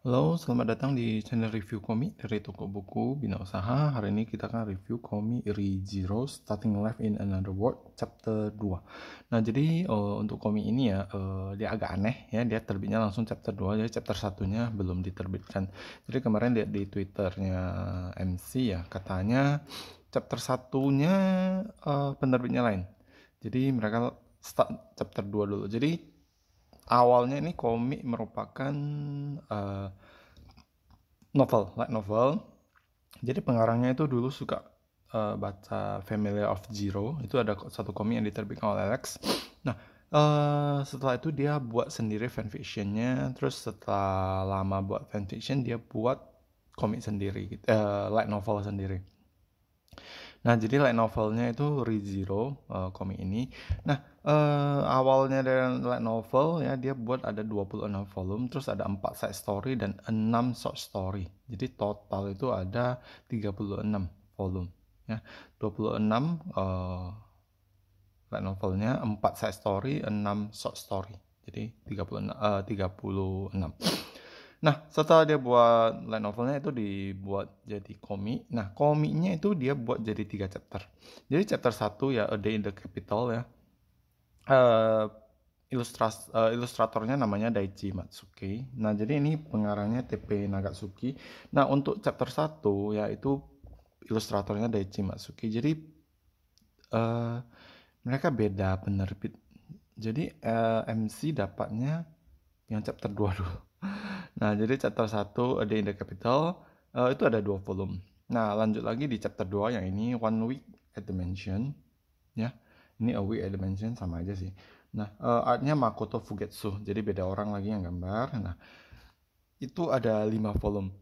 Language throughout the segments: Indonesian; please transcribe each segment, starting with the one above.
Halo, selamat datang di channel review komik dari toko buku Bina Usaha. Hari ini kita akan review komik Zero Starting Life in Another World chapter 2. Nah, jadi uh, untuk komik ini ya uh, dia agak aneh ya, dia terbitnya langsung chapter 2 jadi chapter satunya belum diterbitkan. Jadi kemarin lihat di Twitternya MC ya, katanya chapter satunya uh, penerbitnya lain. Jadi mereka start chapter 2 dulu. Jadi awalnya ini komik merupakan uh, novel, light novel. Jadi pengarangnya itu dulu suka uh, baca Family of Zero. Itu ada satu komik yang diterbitkan oleh Alex. Nah, uh, setelah itu dia buat sendiri fanfictionnya. Terus setelah lama buat fanfiction, dia buat komik sendiri, uh, light novel sendiri. Nah, jadi light novelnya itu ReZero uh, eh, komik ini. Nah, uh, awalnya dari light novel ya dia buat ada 26 volume, terus ada 4 side story dan 6 short story. Jadi total itu ada 36 volume ya. 26 uh, light novelnya, 4 side story, 6 short story. Jadi 36 uh, 36. Nah, setelah dia buat light novelnya itu dibuat jadi komik. Nah, komiknya itu dia buat jadi tiga chapter. Jadi chapter satu ya A Day in the Capital ya. Uh, ilustras, uh, ilustratornya namanya Daichi Matsuki. Nah, jadi ini pengarangnya TP Nagatsuki. Nah, untuk chapter 1 yaitu ilustratornya Daichi Matsuki. Jadi uh, mereka beda penerbit. Jadi uh, MC dapatnya yang chapter 2 dulu Nah, jadi chapter 1 A Day in the Capital uh, itu ada dua volume. Nah, lanjut lagi di chapter 2 yang ini One Week at the Mansion ya. Ini A Week at the Mansion sama aja sih. Nah, uh, artnya Makoto Fugetsu. Jadi beda orang lagi yang gambar. Nah, itu ada 5 volume.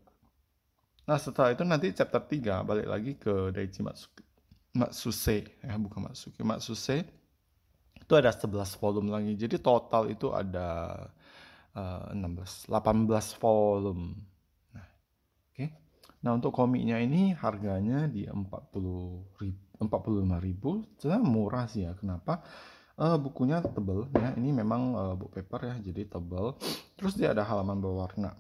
Nah, setelah itu nanti chapter 3 balik lagi ke Daichi Matsuki. Matsuse, ya bukan Matsuki, Matsuse. Itu ada 11 volume lagi. Jadi total itu ada 16 eh, 18 volume nah, oke okay. nah untuk komiknya ini harganya di 40 ribu 45 ribu murah sih ya kenapa uh, bukunya tebel ya ini memang uh, book paper ya jadi tebel terus dia ada halaman berwarna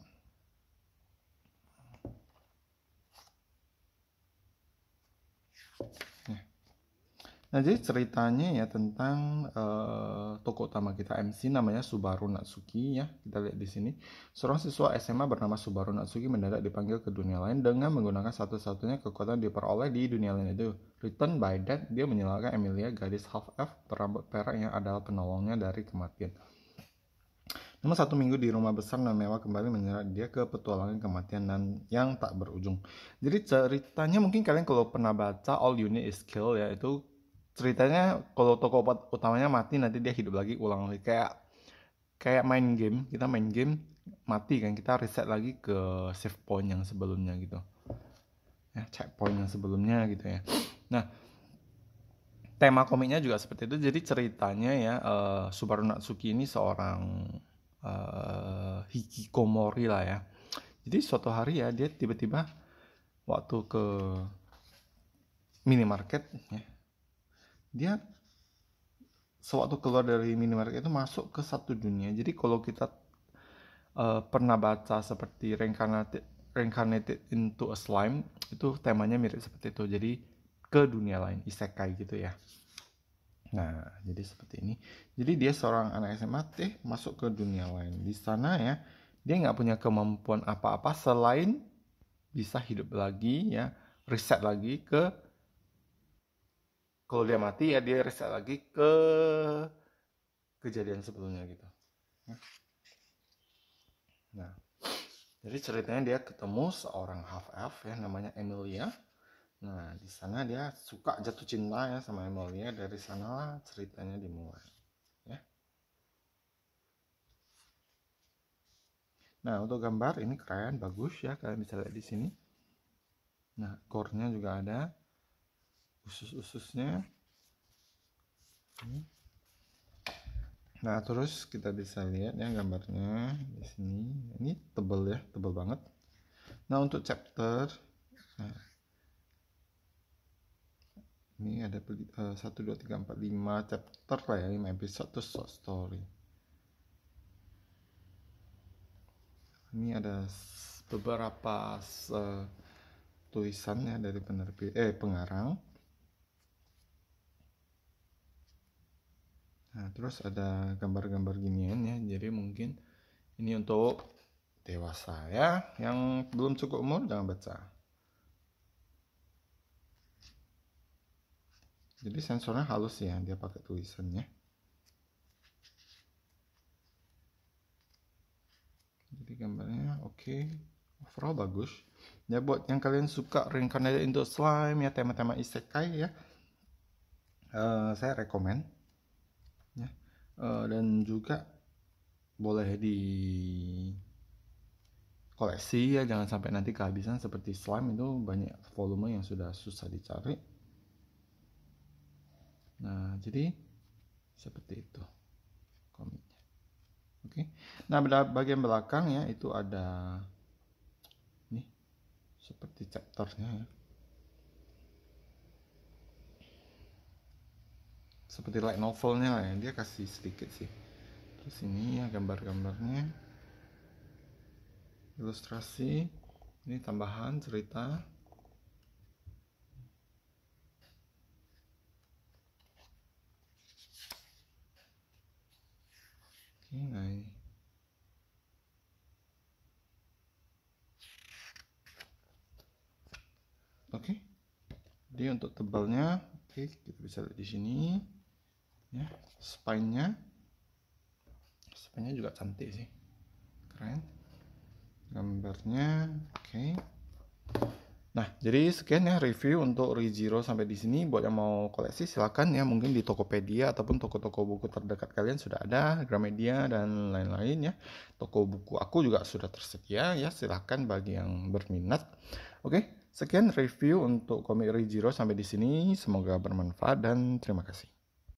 Nah, jadi ceritanya ya tentang uh, eh, toko utama kita MC namanya Subaru Natsuki ya. Kita lihat di sini, seorang siswa SMA bernama Subaru Natsuki mendadak dipanggil ke dunia lain dengan menggunakan satu-satunya kekuatan yang diperoleh di dunia lain itu. Return by Death, dia menyelamatkan Emilia gadis half elf berambut perak yang adalah penolongnya dari kematian. Namun satu minggu di rumah besar dan mewah kembali menyerang dia ke petualangan kematian dan yang tak berujung. Jadi ceritanya mungkin kalian kalau pernah baca All Unit Is Kill ya itu ceritanya kalau tokoh utamanya mati nanti dia hidup lagi ulang lagi kayak kayak main game kita main game mati kan kita reset lagi ke save point yang sebelumnya gitu ya checkpoint yang sebelumnya gitu ya nah tema komiknya juga seperti itu jadi ceritanya ya uh, Subaru Natsuki ini seorang uh, hikikomori lah ya jadi suatu hari ya dia tiba-tiba waktu ke minimarket ya dia sewaktu keluar dari minimarket itu masuk ke satu dunia jadi kalau kita uh, pernah baca seperti reincarnated reincarnated into a slime itu temanya mirip seperti itu jadi ke dunia lain isekai gitu ya nah jadi seperti ini jadi dia seorang anak SMA teh masuk ke dunia lain di sana ya dia nggak punya kemampuan apa-apa selain bisa hidup lagi ya riset lagi ke kalau dia mati ya dia reset lagi ke kejadian sebelumnya gitu nah jadi ceritanya dia ketemu seorang half elf ya namanya Emilia nah di sana dia suka jatuh cinta ya sama Emilia dari sanalah ceritanya dimulai ya nah untuk gambar ini keren bagus ya kalian bisa lihat di sini nah core-nya juga ada usus-ususnya nah terus kita bisa lihat ya gambarnya di sini ini tebel ya tebel banget nah untuk chapter nah, ini ada eh, satu dua tiga empat lima chapter lah ya lima episode terus short story ini ada beberapa eh, tulisan ya dari penerbit eh pengarang terus ada gambar-gambar ginian ya. Jadi mungkin ini untuk dewasa ya, yang belum cukup umur jangan baca. Jadi sensornya halus ya, dia pakai tulisannya. Jadi gambarnya oke, okay. overall bagus. Ya buat yang kalian suka Reincarnated untuk Slime ya tema-tema isekai ya, uh, saya rekomend Eh, dan juga boleh di koleksi ya jangan sampai nanti kehabisan seperti slime itu banyak volume yang sudah susah dicari nah jadi seperti itu komiknya oke nah bagian belakang ya itu ada nih seperti chapternya ya seperti light novelnya lah ya dia kasih sedikit sih terus ini ya gambar-gambarnya ilustrasi ini tambahan cerita oke nah ini oke jadi untuk tebalnya oke kita bisa lihat di sini ya spine-nya spine-nya juga cantik sih keren gambarnya oke okay. nah jadi sekian ya review untuk rijiro sampai di sini buat yang mau koleksi silahkan ya mungkin di Tokopedia ataupun toko-toko buku terdekat kalian sudah ada Gramedia dan lain-lain ya toko buku aku juga sudah tersedia ya silahkan bagi yang berminat oke okay. Sekian review untuk komik Rijiro sampai di sini. Semoga bermanfaat dan terima kasih.